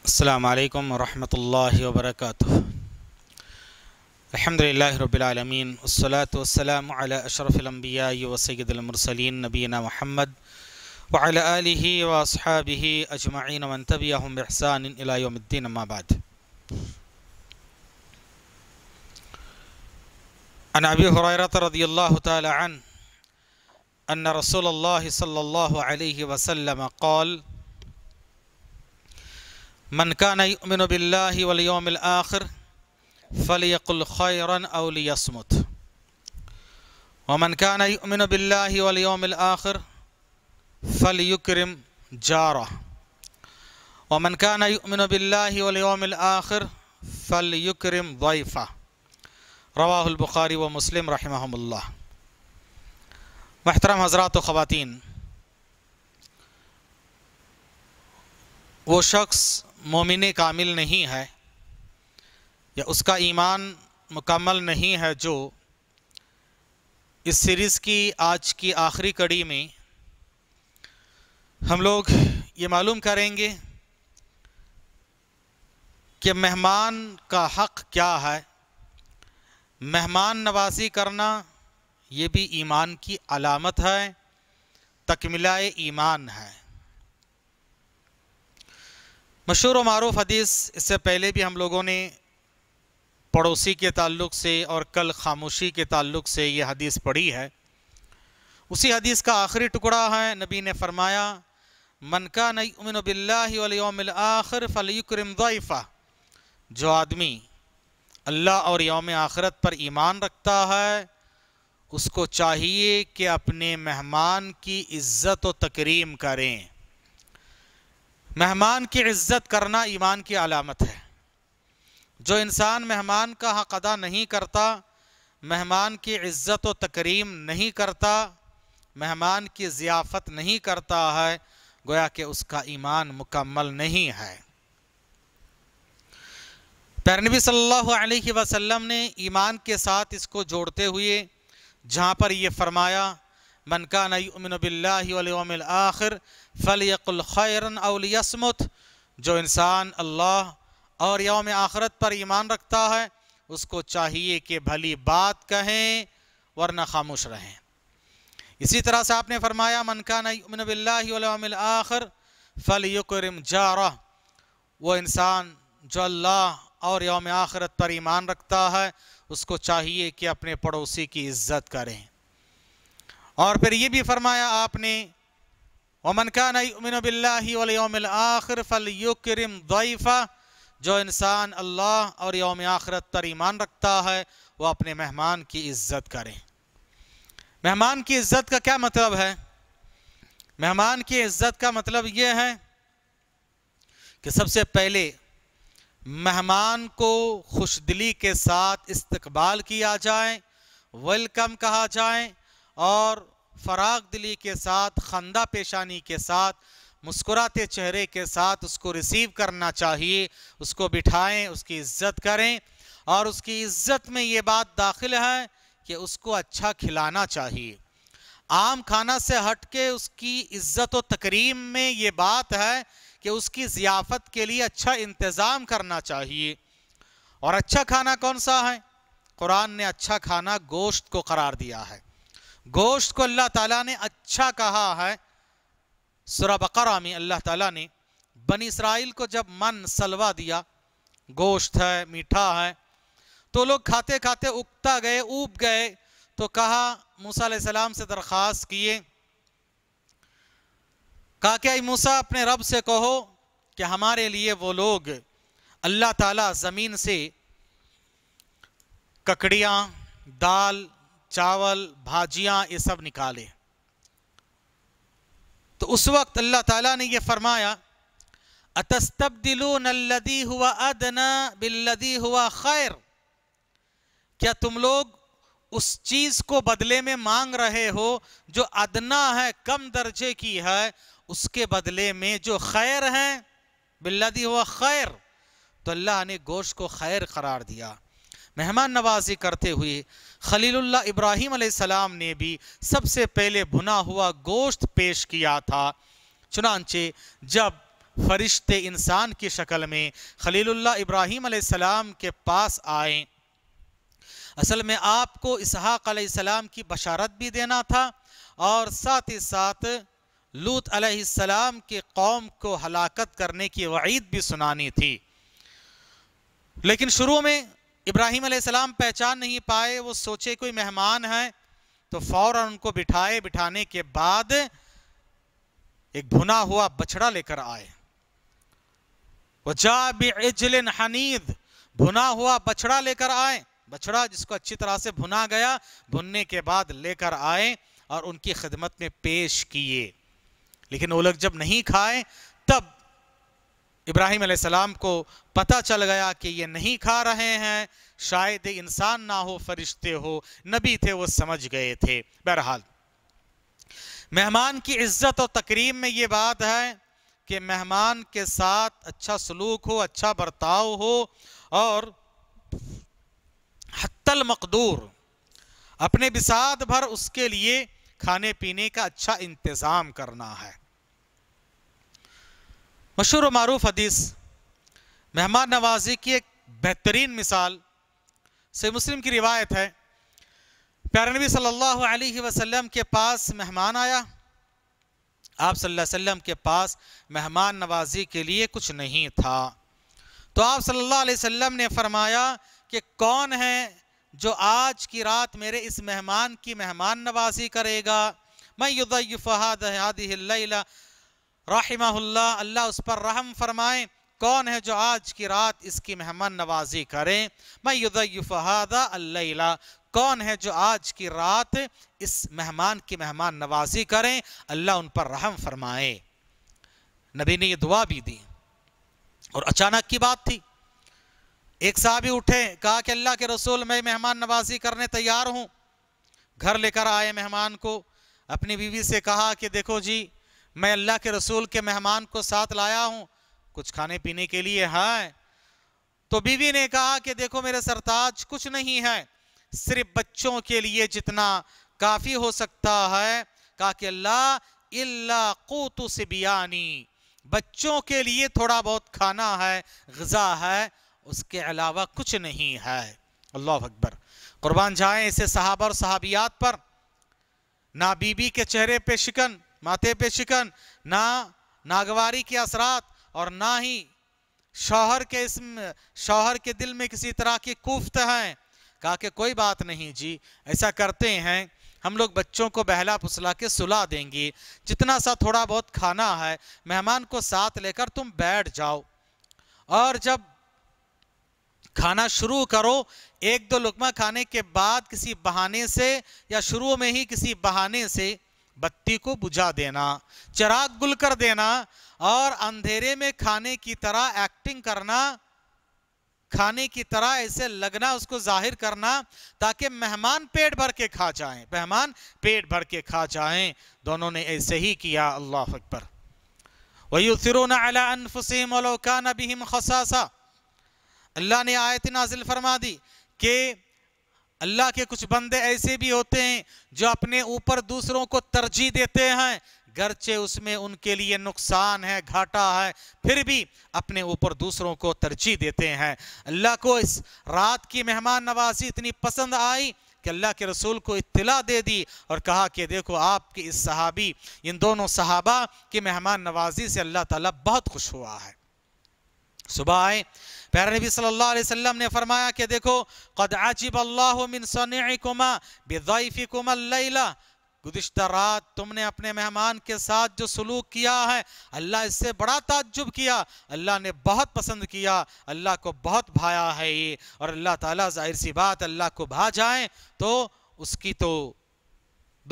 السلام عليكم ورحمة الله وبركاته الحمد لله رب العالمين والصلاة والسلام على أشرف الأنبياء وسيد المرسلين نبينا محمد وعلى آله وأصحابه أجمعين ومن تبعهم بإحسان إلى يوم الدين ما بعد عن أبي هريرة رضي الله تعالى عنه أن رسول الله صلى الله عليه وسلم قال من كان يؤمن بالله واليوم الآخر فليقل خيرا أو ليصمت ومن كان يؤمن بالله واليوم الآخر فليكرم جاره ومن كان يؤمن بالله واليوم الآخر فليكرم ضيفه رواه البخاري ومسلم رحمهم الله محترم حضرات و خواتین وہ شخص मोमिन कामिल नहीं है या उसका ईमान मुकम्मल नहीं है जो इस सीरीज़ की आज की आखिरी कड़ी में हम लोग ये मालूम करेंगे कि मेहमान का हक़ क्या है मेहमान नवाजी करना ये भी ईमान की अलामत है तकमिला ईमान है मशहूर व मरूफ हदीस इससे पहले भी हम लोगों ने पड़ोसी के ताल्लुक से और कल खामोशी के ताल्लुक से ये हदीस पढ़ी है उसी हदीस का आखिरी टुकड़ा है नबी ने फरमाया मन का उमिन आखिर फ़लक्रम जो आदमी अल्लाह और योम आखरत पर ईमान रखता है उसको चाहिए कि अपने मेहमान की इज़्ज़त व तकरीम करें मेहमान की इज्जत करना ईमान की अलामत है जो इंसान मेहमान का हक अदा नहीं करता मेहमान की इज्जत व तकरीम नहीं करता मेहमान की ज़ियाफ़त नहीं करता है गोया कि उसका ईमान मुकम्मल नहीं है पैरनबी सल्लल्लाहु अलैहि वसल्लम ने ईमान के साथ इसको जोड़ते हुए जहाँ पर ये फरमाया मनकान बिल्लामिल आखिर फ़लियकुल खैरन अलियसमत जो इंसान अल्लाह और यौम आखरत पर ईमान रखता है उसको चाहिए कि भली बात कहें वरना खामोश रहें इसी तरह से आपने फरमाया मनकान बिल्लामिल आखिर फ़लियक्रम जारा वो इंसान जो अल्लाह और यौम आखरत पर ईमान रखता है उसको चाहिए कि अपने पड़ोसी की इज़्ज़त करें और फिर ये भी फरमाया आपने वमन का आखिर फल युक्रम दईफ़ा जो इंसान अल्लाह और योम आखरत पर ईमान रखता है वो अपने मेहमान की इज़्ज़त करे मेहमान की इज़्ज़त का क्या मतलब है मेहमान की इज़्ज़त का मतलब यह है कि सबसे पहले मेहमान को खुश दिली के साथ इस्तबाल किया जाए वेलकम कहा जाए और फराग दिली के साथ खंदा पेशानी के साथ मुस्कुराते चेहरे के साथ उसको रिसीव करना चाहिए उसको बिठाएं उसकी इज्जत करें और उसकी इज्जत में ये बात दाखिल है कि उसको अच्छा खिलाना चाहिए आम खाना से हट के उसकी इज्जत व तकरीम में ये बात है कि उसकी ज़ियाफ़त के लिए अच्छा इंतज़ाम करना चाहिए और अच्छा खाना कौन सा है कुरान ने अच्छा खाना गोश्त को करार दिया है गोश्त को अल्लाह ताला ने अच्छा कहा है सुरा बकरा अल्लाह ताला ने बन इसराइल को जब मन सलवा दिया गोश्त है मीठा है तो लोग खाते खाते उगता गए ऊब गए तो कहा मूसा सलाम से दरख्वास्त किए कहा क्या मूसा अपने रब से कहो कि हमारे लिए वो लोग अल्लाह ताला ज़मीन से ककड़ियाँ दाल चावल भाजियाँ ये सब निकाले तो उस वक्त अल्लाह ताला ने यह फरमाया नल्लदी हुआ अदना बिल्लदी हुआ खैर क्या तुम लोग उस चीज़ को बदले में मांग रहे हो जो अदना है कम दर्जे की है उसके बदले में जो खैर है बिल्लदी हुआ खैर तो अल्लाह ने गोश्त को खैर करार दिया मेहमान नवाजी करते हुए खलीलुल्ला इब्राहिम सलाम ने भी सबसे पहले भुना हुआ गोश्त पेश किया था चुनानचे जब फरिश्ते इंसान की शक्ल में खलीलुल्ला इब्राहिम सलाम के पास आए असल में आपको इसहाक सलाम की बशारत भी देना था और साथ ही साथ लूत सलाम के कौम को हलाकत करने की वईद भी सुनानी थी लेकिन शुरू में इब्राहिम सलाम पहचान नहीं पाए वो सोचे कोई मेहमान है तो फौरन उनको बिठाए बिठाने के बाद एक भुना हुआ बछड़ा लेकर आए वजाबिजलिन हनीद भुना हुआ बछड़ा लेकर आए बछड़ा जिसको अच्छी तरह से भुना गया भुनने के बाद लेकर आए और उनकी खिदमत में पेश किए लेकिन वो लोग जब नहीं खाए तब इब्राहिम आसमाम को पता चल गया कि ये नहीं खा रहे हैं शायद इंसान ना हो फरिश्ते हो नबी थे वो समझ गए थे बहरहाल मेहमान की इज्जत और तकरीम में ये बात है कि मेहमान के साथ अच्छा सलूक हो अच्छा बर्ताव हो और हत्तल मकदूर अपने बिसात भर उसके लिए खाने पीने का अच्छा इंतज़ाम करना है मशहूर मरूफ हदीस मेहमान नवाजी की एक बेहतरीन मिसाल से मुस्लिम की रिवायत है प्यारे नबी सल्लल्लाहु अलैहि वसल्लम के पास मेहमान आया आप सल्लल्लाहु अलैहि वसल्लम के पास मेहमान नवाजी के लिए कुछ नहीं था तो आप सल्लल्लाहु अलैहि वसल्लम ने फरमाया कि कौन है जो आज की रात मेरे इस मेहमान की मेहमान नवाजी करेगा मैं युद्ध अल्लाह उस पर रहम फरमाएं कौन है जो आज की रात इसकी मेहमान नवाजी करें मैं युदयुफ़ादा कौन है जो आज की रात इस मेहमान की मेहमान नवाजी करें अल्लाह उन पर रहम फरमाए नबी ने ये दुआ भी दी और अचानक की बात थी एक ही उठे कहा कि अल्लाह के रसूल मैं मेहमान नवाजी करने तैयार हूँ घर लेकर आए मेहमान को अपनी बीवी से कहा कि देखो जी मैं अल्लाह के रसूल के मेहमान को साथ लाया हूँ कुछ खाने पीने के लिए है तो बीवी ने कहा कि देखो मेरे सरताज कुछ नहीं है सिर्फ बच्चों के लिए जितना काफ़ी हो सकता है कहा कि अल्लाह इल्ला कोतु से बच्चों के लिए थोड़ा बहुत खाना है गज़ा है उसके अलावा कुछ नहीं है अल्लाह अकबर कुर्बान जाए इसे सहाबा और सहाबियात पर ना बीबी के चेहरे पे शिकन माथे पे शिकन ना नागवारी के असरात और ना ही शौहर के इसम शौहर के दिल में किसी तरह की कुफ्त हैं कहा कि कोई बात नहीं जी ऐसा करते हैं हम लोग बच्चों को बहला फुसला के सुला देंगे जितना सा थोड़ा बहुत खाना है मेहमान को साथ लेकर तुम बैठ जाओ और जब खाना शुरू करो एक दो लुकमा खाने के बाद किसी बहाने से या शुरू में ही किसी बहाने से बत्ती को बुझा देना चराग गुल कर देना और अंधेरे में खाने की तरह एक्टिंग करना खाने की तरह ऐसे लगना उसको जाहिर करना ताकि मेहमान पेट भर के खा जाएं मेहमान पेट भर के खा जाएं दोनों ने ऐसे ही किया अल्लाह अकबर वही सिरोना अलाफुसम अलोकान खसासा अल्लाह ने आयत नाजिल फरमा दी कि अल्लाह के कुछ बंदे ऐसे भी होते हैं जो अपने ऊपर दूसरों को तरजीह देते हैं गरचे उसमें उनके लिए नुकसान है घाटा है फिर भी अपने ऊपर दूसरों को तरजीह देते हैं अल्लाह को इस रात की मेहमान नवाजी इतनी पसंद आई कि अल्लाह के रसूल को इत्तला दे दी और कहा कि देखो आपके इस सहाबी इन दोनों सहाबा की मेहमान नवाजी से अल्लाह ताला बहुत खुश हुआ है सुबह आए प्यारे नबी सल्लल्लाहु अलैहि वसल्लम ने फरमाया कि देखो कद आजिब अल्लाह मिन सनिकुमा बेदाइफिकुमा लैला गुज्त रात तुमने अपने मेहमान के साथ जो सलूक किया है अल्लाह इससे बड़ा ताज्जुब किया अल्लाह ने बहुत पसंद किया अल्लाह को बहुत भाया है ये और अल्लाह ताला जाहिर सी बात अल्लाह को भा जाए तो उसकी तो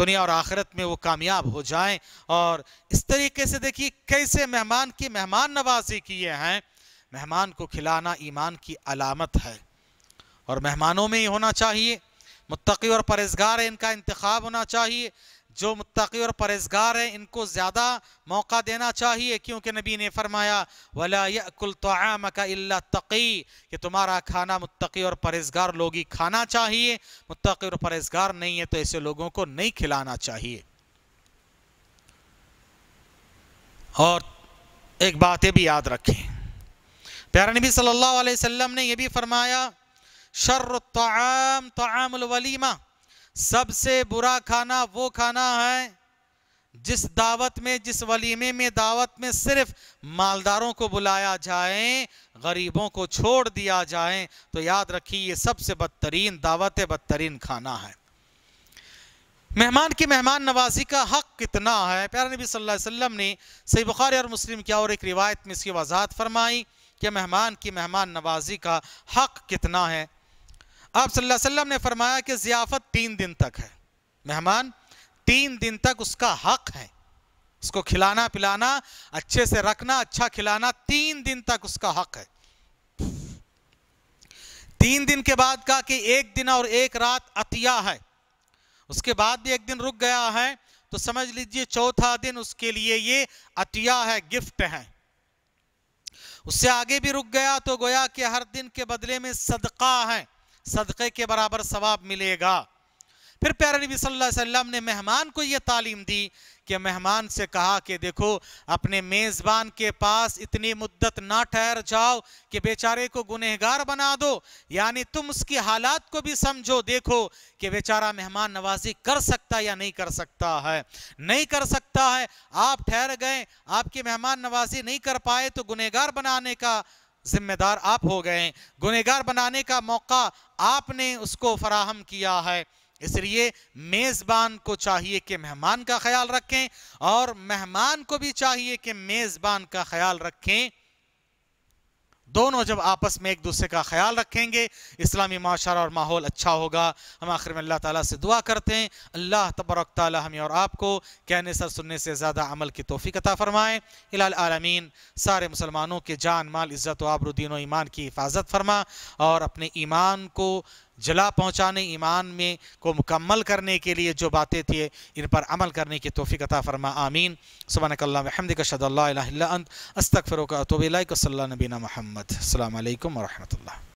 दुनिया और आखिरत में वो कामयाब हो जाए और इस तरीके से देखिए कैसे मेहमान की मेहमान नवाजी किए हैं मेहमान को खिलाना ईमान की अलामत है और मेहमानों में ही होना चाहिए मुतकी और परहेजगार है इनका इंतखब होना चाहिए जो मुतकी और परहेजगार हैं इनको ज़्यादा मौका देना चाहिए क्योंकि नबी ने फरमाया वला यकुल तोम का तकी कि तुम्हारा खाना मुतकी और परहेजगार लोग ही खाना चाहिए मुतकी और परहेजगार नहीं है तो ऐसे लोगों को नहीं खिलाना चाहिए और एक बात ये भी याद रखें प्यारा नबी सल्लल्लाहु अलैहि वसल्लम ने यह भी फरमाया शर्र तआम तआमुल वलीमा सबसे बुरा खाना वो खाना है जिस दावत में जिस वलीमे में दावत में सिर्फ मालदारों को बुलाया जाए गरीबों को छोड़ दिया जाए तो याद रखिए ये सबसे बदतरीन दावत बदतरीन खाना है मेहमान की मेहमान नवाजी का हक कितना है प्यारे नबी सल्लल्लाहु अलैहि वसल्लम ने सही बुखारी और मुस्लिम की और एक रिवायत में इसकी वजाहत फरमाई कि मेहमान की मेहमान नवाजी का हक कितना है आप सल्लल्लाहु अलैहि वसल्लम ने फरमाया कि ज़ियाफ़त तीन दिन तक है मेहमान तीन दिन तक उसका हक है उसको खिलाना पिलाना अच्छे से रखना अच्छा खिलाना तीन दिन तक उसका हक है तीन दिन के बाद कहा कि एक दिन और एक रात अतिया है उसके बाद भी एक दिन रुक गया है तो समझ लीजिए चौथा दिन उसके लिए ये अतिया है गिफ्ट है उससे आगे भी रुक गया तो गोया कि हर दिन के बदले में सदका है सदक़े के बराबर सवाब मिलेगा फिर प्यारे नबी सल्लल्लाहु अलैहि वसल्लम ने मेहमान को यह तालीम दी कि मेहमान से कहा कि देखो अपने मेज़बान के पास इतनी मुद्दत ना ठहर जाओ कि बेचारे को गुनहगार बना दो यानी तुम उसकी हालात को भी समझो देखो कि बेचारा मेहमान नवाजी कर सकता या नहीं कर सकता है नहीं कर सकता है आप ठहर गए आपकी मेहमान नवाजी नहीं कर पाए तो गुनहगार बनाने का जिम्मेदार आप हो गए गुनहगार बनाने का मौका आपने उसको फराहम किया है इसलिए मेज़बान को चाहिए कि मेहमान का ख्याल रखें और मेहमान को भी चाहिए कि मेज़बान का ख्याल रखें दोनों जब आपस में एक दूसरे का ख्याल रखेंगे इस्लामी माशरा और माहौल अच्छा होगा हम आखिर में अल्लाह ताला से दुआ करते हैं अल्लाह तबरक ताला हमें और आपको कहने सर सुनने से ज़्यादा अमल की तोफ़ी कता फ़रमाएँ आलमीन सारे मुसलमानों के जान माल इज़्ज़त आबरुद्दीन ईमान की हिफाजत फरमा और अपने ईमान को जला पहुँचाने ईमान में को मुकम्मल करने के लिए जो बातें थी इन पर अमल करने की तोफ़ी अता फरमा आमीन सुबनकल्लामद शदल अस्तक का तोबीला नबीना महमद अल्लाम वरहमल